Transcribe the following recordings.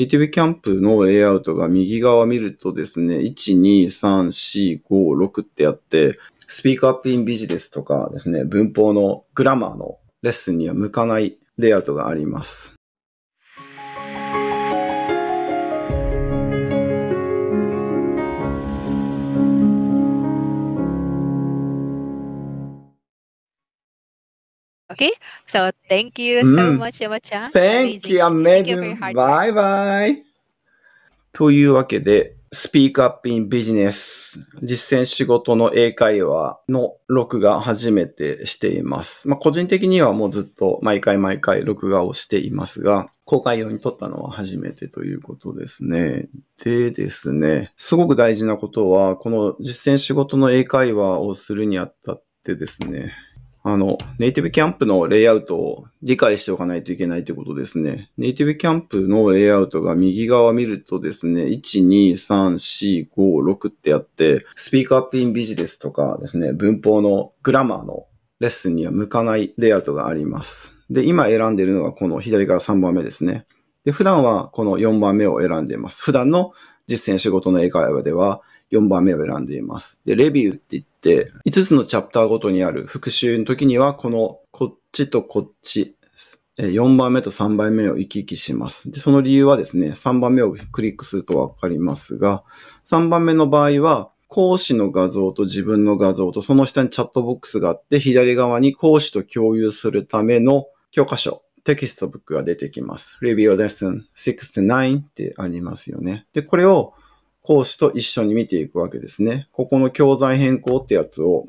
ネイティブキャンプのレイアウトが右側見るとですね、1、2、3、4、5、6ってあって、スピークアップインビジネスとかですね、文法のグラマーのレッスンには向かないレイアウトがあります。Okay. So thank you so much, y a m a Thank you, m n Bye bye. というわけで、Speak Up in Business 実践仕事の英会話の録画初めてしています。まあ、個人的にはもうずっと毎回毎回録画をしていますが、公開用に撮ったのは初めてということですね。でですね、すごく大事なことは、この実践仕事の英会話をするにあたってですね、あの、ネイティブキャンプのレイアウトを理解しておかないといけないということですね。ネイティブキャンプのレイアウトが右側見るとですね、1、2、3、4、5、6ってあって、スピークアップインビジネスとかですね、文法のグラマーのレッスンには向かないレイアウトがあります。で、今選んでいるのがこの左から3番目ですね。で、普段はこの4番目を選んでいます。普段の実践仕事の英会話では、4番目を選んでいます。で、レビューって言って、5つのチャプターごとにある復習の時には、この、こっちとこっち、4番目と3番目を行き来します。で、その理由はですね、3番目をクリックするとわかりますが、3番目の場合は、講師の画像と自分の画像と、その下にチャットボックスがあって、左側に講師と共有するための教科書、テキストブックが出てきます。Review Lesson 69ってありますよね。で、これを講師と一緒に見ていくわけですね。ここの教材変更ってやつを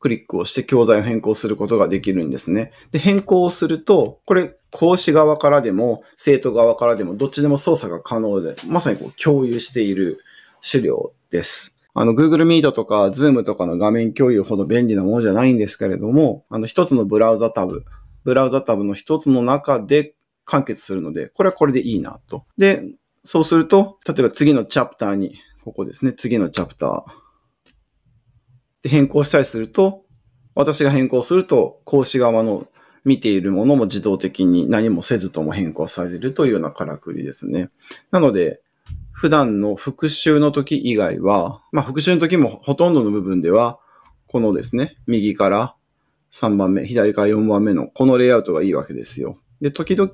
クリックをして教材を変更することができるんですね。で、変更をすると、これ、講師側からでも、生徒側からでも、どっちでも操作が可能で、まさにこう共有している資料です。あの、Google Meet とか Zoom とかの画面共有ほど便利なものじゃないんですけれども、あの、一つのブラウザタブ、ブラウザタブの一つの中で完結するので、これはこれでいいなと。で、そうすると、例えば次のチャプターに、ここですね、次のチャプター。で変更したりすると、私が変更すると、講師側の見ているものも自動的に何もせずとも変更されるというようなからくりですね。なので、普段の復習の時以外は、まあ復習の時もほとんどの部分では、このですね、右から3番目、左から4番目のこのレイアウトがいいわけですよ。で、時々、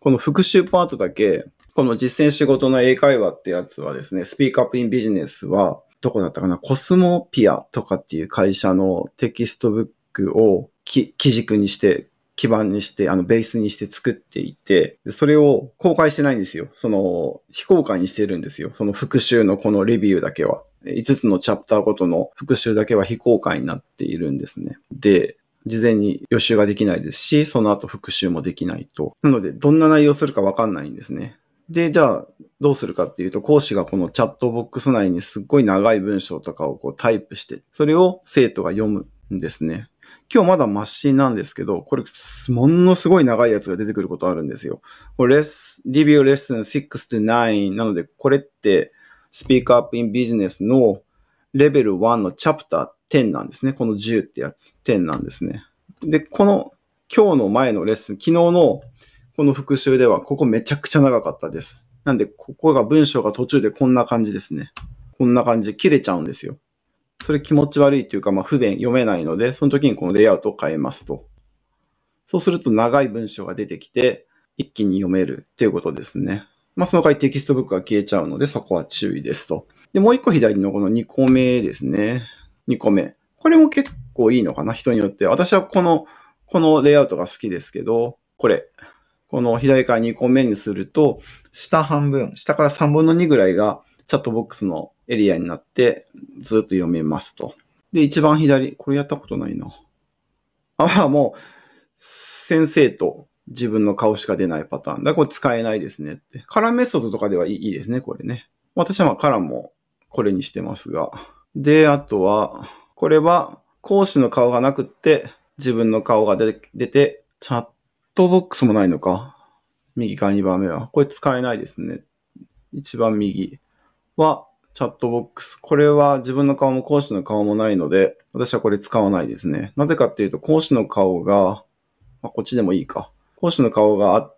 この復習パートだけこの実践仕事の英会話ってやつはですね、スピークアップインビジネスは、どこだったかな、コスモピアとかっていう会社のテキストブックを基軸にして、基盤にして、あの、ベースにして作っていて、それを公開してないんですよ。その、非公開にしてるんですよ。その復習のこのレビューだけは。5つのチャプターごとの復習だけは非公開になっているんですね。で、事前に予習ができないですし、その後復習もできないと。なので、どんな内容するかわかんないんですね。で、じゃあ、どうするかっていうと、講師がこのチャットボックス内にすっごい長い文章とかをこうタイプして、それを生徒が読むんですね。今日まだマシンなんですけど、これ、ものすごい長いやつが出てくることあるんですよ。これレス、リビューレッスン6 to 9なので、これって、スピークアップインビジネスのレベル1のチャプター10なんですね。この10ってやつ、10なんですね。で、この今日の前のレッスン、昨日のこの復習では、ここめちゃくちゃ長かったです。なんで、ここが文章が途中でこんな感じですね。こんな感じ、切れちゃうんですよ。それ気持ち悪いというか、まあ、不便、読めないので、その時にこのレイアウトを変えますと。そうすると長い文章が出てきて、一気に読めるっていうことですね。まあ、その回テキストブックが消えちゃうので、そこは注意ですと。で、もう一個左のこの2個目ですね。2個目。これも結構いいのかな人によって。私はこの、このレイアウトが好きですけど、これ。この左から2個目にすると、下半分、下から3分の2ぐらいがチャットボックスのエリアになって、ずっと読めますと。で、一番左、これやったことないな。ああ、もう、先生と自分の顔しか出ないパターンだ。これ使えないですねって。カラーメソッドとかではいいですね、これね。私はカラーもこれにしてますが。で、あとは、これは講師の顔がなくって自分の顔が出て、チャットトボックスもないのか。右から2番目は。これ使えないですね。一番右はチャットボックス。これは自分の顔も講師の顔もないので、私はこれ使わないですね。なぜかっていうと、講師の顔が、まあ、こっちでもいいか。講師の顔があっ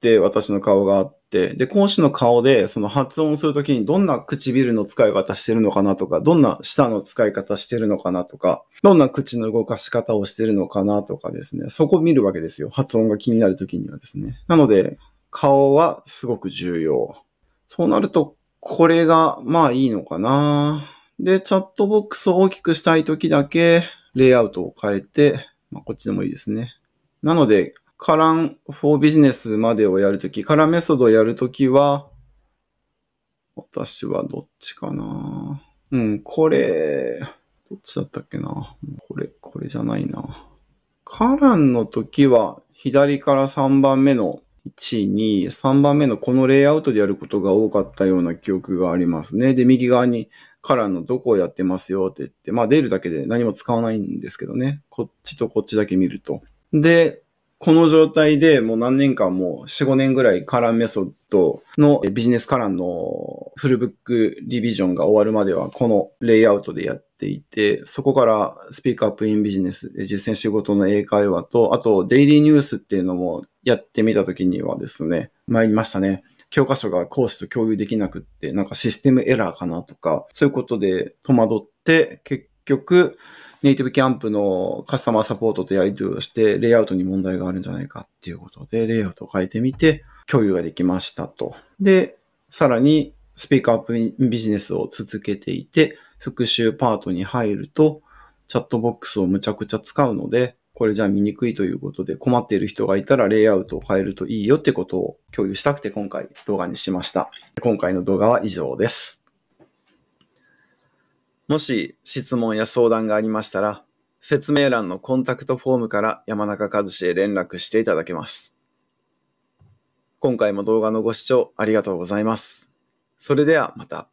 て、私の顔があって、、で、講師の顔で、その発音するときにどんな唇の使い方してるのかなとか、どんな舌の使い方してるのかなとか、どんな口の動かし方をしてるのかなとかですね、そこ見るわけですよ。発音が気になるときにはですね。なので、顔はすごく重要。そうなると、これが、まあいいのかな。で、チャットボックスを大きくしたいときだけ、レイアウトを変えて、まあ、こっちでもいいですね。なので、カランフォービジネスまでをやるとき、カランメソッドをやるときは、私はどっちかなうん、これ、どっちだったっけなこれ、これじゃないな。カランの時は、左から3番目の1、2、3番目のこのレイアウトでやることが多かったような記憶がありますね。で、右側にカランのどこをやってますよって言って、まあ出るだけで何も使わないんですけどね。こっちとこっちだけ見ると。で、この状態でもう何年間も4、5年ぐらいカランメソッドのビジネスカランのフルブックリビジョンが終わるまではこのレイアウトでやっていて、そこからスピークアップインビジネス、実践仕事の英会話と、あとデイリーニュースっていうのもやってみた時にはですね、参りましたね。教科書が講師と共有できなくって、なんかシステムエラーかなとか、そういうことで戸惑って、結局、ネイティブキャンプのカスタマーサポートとやり取りをして、レイアウトに問題があるんじゃないかっていうことで、レイアウトを変えてみて、共有ができましたと。で、さらに、スピーカーアップビジネスを続けていて、復習パートに入ると、チャットボックスをむちゃくちゃ使うので、これじゃ見にくいということで困っている人がいたらレイアウトを変えるといいよってことを共有したくて今回動画にしました。今回の動画は以上です。もし質問や相談がありましたら、説明欄のコンタクトフォームから山中和志へ連絡していただけます。今回も動画のご視聴ありがとうございます。それではまた。